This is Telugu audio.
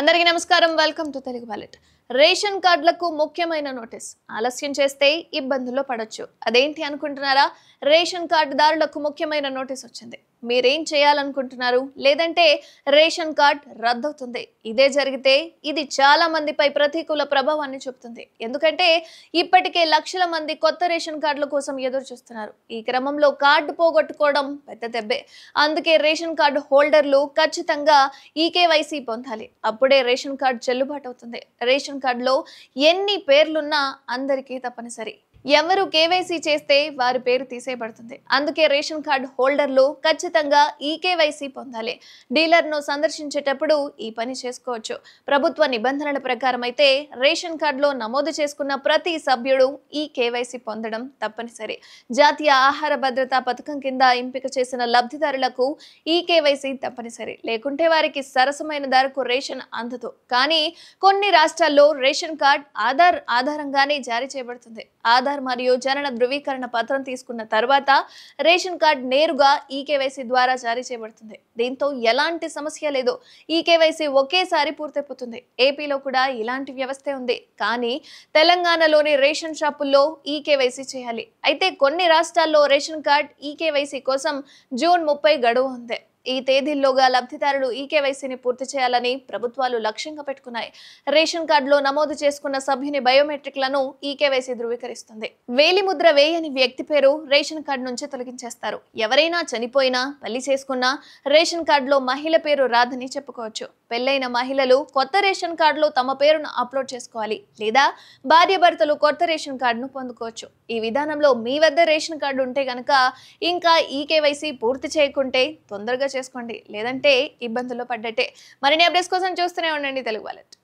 అందరికీ నమస్కారం welcome to Telugu wallet ration కార్డులకు ముఖ్యమైన నోటీస్ ఆలస్యం చేస్తే ఇబ్బందుల్లో పడొచ్చు అదేంటి అనుకుంటున్నారా రేషన్ కార్డుదారులకు ముఖ్యమైన నోటీస్ వచ్చింది మీరేం చేయాలనుకుంటున్నారు లేదంటే రేషన్ కార్డ్ రద్దవుతుంది ఇదే జరిగితే ఇది చాలా మందిపై ప్రతికూల ప్రభావాన్ని చూపుతుంది ఎందుకంటే ఇప్పటికే లక్షల మంది కొత్త రేషన్ కార్డుల కోసం ఎదురు చూస్తున్నారు ఈ క్రమంలో కార్డు పోగొట్టుకోవడం పెద్ద దెబ్బే అందుకే రేషన్ కార్డు హోల్డర్లు ఖచ్చితంగా ఈకేవైసీ పొందాలి అప్పుడే రేషన్ కార్డు చెల్లుబాటు అవుతుంది రేషన్ రేషన్ కార్డులో ఎన్ని పేర్లున్నా అందరికీ తప్పనిసరి ఎవరు కేవైసీ చేస్తే వారి పేరు తీసేయబడుతుంది అందుకే రేషన్ కార్డు హోల్డర్లు ఖచ్చితంగా ఈ కేవైసీ పొందాలి డీలర్ను సందర్శించేటప్పుడు ఈ పని చేసుకోవచ్చు ప్రభుత్వ నిబంధనల ప్రకారం అయితే రేషన్ కార్డులో నమోదు చేసుకున్న ప్రతి సభ్యుడు ఈ కేవైసీ పొందడం తప్పనిసరి జాతీయ ఆహార భద్రతా పథకం కింద ఎంపిక చేసిన లబ్ధిదారులకు ఈ కేవైసీ తప్పనిసరి లేకుంటే వారికి సరసమైన ధరకు రేషన్ అందదు కానీ కొన్ని రాష్ట్రాల్లో రేషన్ కార్డ్ ఆధార్ ఆధారంగానే జారీ చేయబడుతుంది ఆధార్ ఆధార్ మరియు జనన ధృవీకరణ పత్రం తీసుకున్న తర్వాత రేషన్ కార్డు నేరుగా ఈకేవైసీ ద్వారా జారీ చేయబడుతుంది దీంతో ఎలాంటి సమస్య లేదు ఈకేవైసీ ఒకేసారి పూర్తయిపోతుంది ఏపీలో కూడా ఇలాంటి వ్యవస్థే ఉంది కానీ తెలంగాణలోని రేషన్ షాపుల్లో ఈకేవైసీ చేయాలి అయితే కొన్ని రాష్ట్రాల్లో రేషన్ కార్డ్ ఈకేవైసీ కోసం జూన్ ముప్పై గడువు ఉంది ఈ తేదీల్లోగా లబ్ధిదారులు ఈ కేవైసీని పూర్తి చేయాలని ప్రభుత్వాలు లక్ష్యంగా పెట్టుకున్నాయి రేషన్ కార్డులో నమోదు చేసుకున్న సభ్యుని బయోమెట్రిక్లను ఈ కేవైసీ ధృవీకరిస్తుంది వేలిముద్ర వేయని వ్యక్తి పేరు రేషన్ కార్డు నుంచి తొలగించేస్తారు ఎవరైనా చనిపోయినా పెళ్లి చేసుకున్నా రేషన్ కార్డులో మహిళ పేరు రాదని చెప్పుకోవచ్చు పెళ్లైన మహిళలు కొత్త రేషన్ కార్డులో తమ పేరును అప్లోడ్ చేసుకోవాలి లేదా భార్య భర్తలు కొత్త రేషన్ కార్డును పొందుకోవచ్చు ఈ విధానంలో మీ వద్ద రేషన్ కార్డు ఉంటే గనక ఇంకా ఈ కేవైసీ పూర్తి చేయకుంటే తొందరగా చేసుకోండి లేదంటే ఇబ్బందుల్లో పడ్డట్టే మరిన్ని అప్డేట్స్ కోసం చూస్తూనే ఉండండి తెలుగు వాలెట్